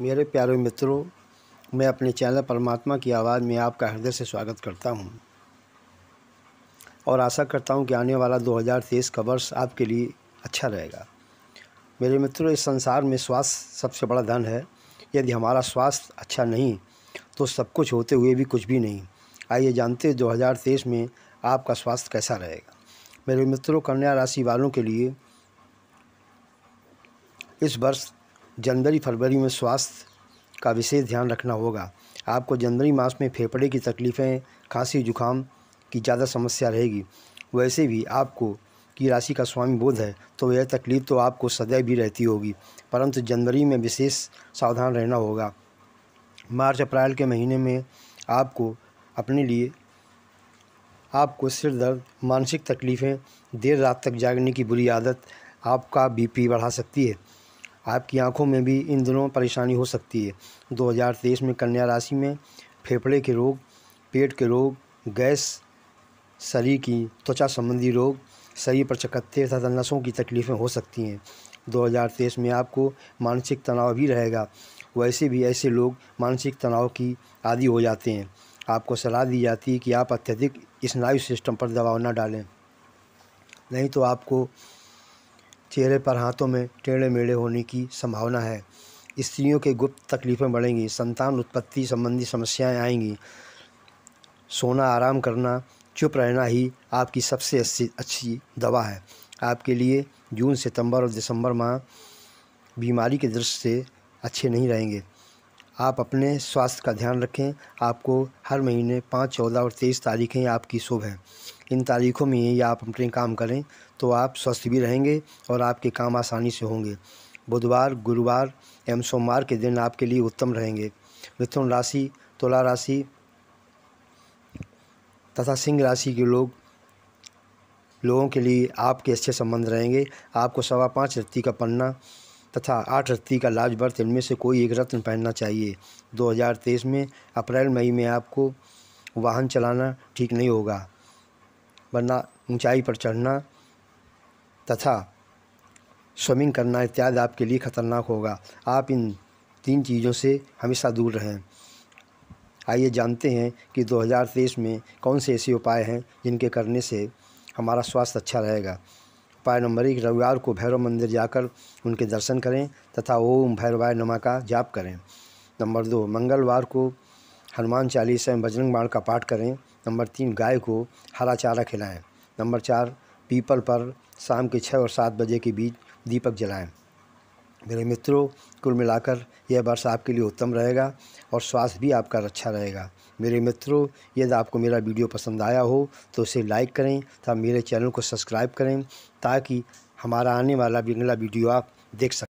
मेरे प्यारे मित्रों मैं अपने चैनल परमात्मा की आवाज़ में आपका हृदय से स्वागत करता हूं और आशा करता हूं कि आने वाला 2023 का वर्ष आपके लिए अच्छा रहेगा मेरे मित्रों इस संसार में स्वास्थ्य सबसे बड़ा धन है यदि हमारा स्वास्थ्य अच्छा नहीं तो सब कुछ होते हुए भी कुछ भी नहीं आइए जानते हजार तेईस में आपका स्वास्थ्य कैसा रहेगा मेरे मित्रों कन्या राशि वालों के लिए इस वर्ष जनवरी फरवरी में स्वास्थ्य का विशेष ध्यान रखना होगा आपको जनवरी मास में फेफड़े की तकलीफ़ें खांसी जुकाम की ज़्यादा समस्या रहेगी वैसे भी आपको की राशि का स्वामी बोध है तो यह तकलीफ़ तो आपको सदैव भी रहती होगी परंतु जनवरी में विशेष सावधान रहना होगा मार्च अप्रैल के महीने में आपको अपने लिए आपको सिर दर्द मानसिक तकलीफ़ें देर रात तक जागने की बुरी आदत आपका बीपी बढ़ा सकती है आपकी आंखों में भी इन दिनों परेशानी हो सकती है 2023 में कन्या राशि में फेफड़े के रोग पेट के रोग गैस शरीर की त्वचा संबंधी रोग शरीर पर चकत्ते तथा नसों की तकलीफ़ें हो सकती हैं 2023 में आपको मानसिक तनाव भी रहेगा वैसे भी ऐसे लोग मानसिक तनाव की आदि हो जाते हैं आपको सलाह दी जाती है कि आप अत्यधिक स्नायु सिस्टम पर दबाव ना डालें नहीं तो आपको चेहरे पर हाथों में टेढ़े मेढ़े होने की संभावना है स्त्रियों के गुप्त तकलीफ़ें बढ़ेंगी संतान उत्पत्ति संबंधी समस्याएं आएंगी सोना आराम करना चुप रहना ही आपकी सबसे अच्छी अच्छी दवा है आपके लिए जून सितंबर और दिसंबर माह बीमारी के दृष्टि से अच्छे नहीं रहेंगे आप अपने स्वास्थ्य का ध्यान रखें आपको हर महीने पाँच चौदह और तेईस तारीखें आपकी शुभ हैं इन तारीखों में ही आप अपने काम करें तो आप स्वस्थ भी रहेंगे और आपके काम आसानी से होंगे बुधवार गुरुवार एवं सोमवार के दिन आपके लिए उत्तम रहेंगे मिथुन राशि तुला राशि तथा सिंह राशि के लोग लोगों के लिए आपके अच्छे संबंध रहेंगे आपको सवा पाँच रत्ती का पन्ना तथा आठ रत्ती का लाज व्रत इनमें से कोई एक रत्न पहनना चाहिए 2023 में अप्रैल मई में आपको वाहन चलाना ठीक नहीं होगा वरना ऊंचाई पर चढ़ना तथा स्विमिंग करना इत्यादि आपके लिए खतरनाक होगा आप इन तीन चीज़ों से हमेशा दूर रहें आइए जानते हैं कि 2023 में कौन से ऐसे उपाय हैं जिनके करने से हमारा स्वास्थ्य अच्छा रहेगा नंबर एक रविवार को भैरव मंदिर जाकर उनके दर्शन करें तथा ओम भैरवाय नमा का जाप करें नंबर दो मंगलवार को हनुमान चालीसा एवं बजरंग बाण का पाठ करें नंबर तीन गाय को हरा चारा खिलाएं नंबर चार पीपल पर शाम के छः और सात बजे के बीच दीपक जलाएं मेरे मित्रों कुल मिलाकर यह वर्ष आपके लिए उत्तम रहेगा और स्वास्थ्य भी आपका अच्छा रहेगा मेरे मित्रों यदि आपको मेरा वीडियो पसंद आया हो तो उसे लाइक करें तथा मेरे चैनल को सब्सक्राइब करें ताकि हमारा आने वाला अगला वीडियो आप देख सकें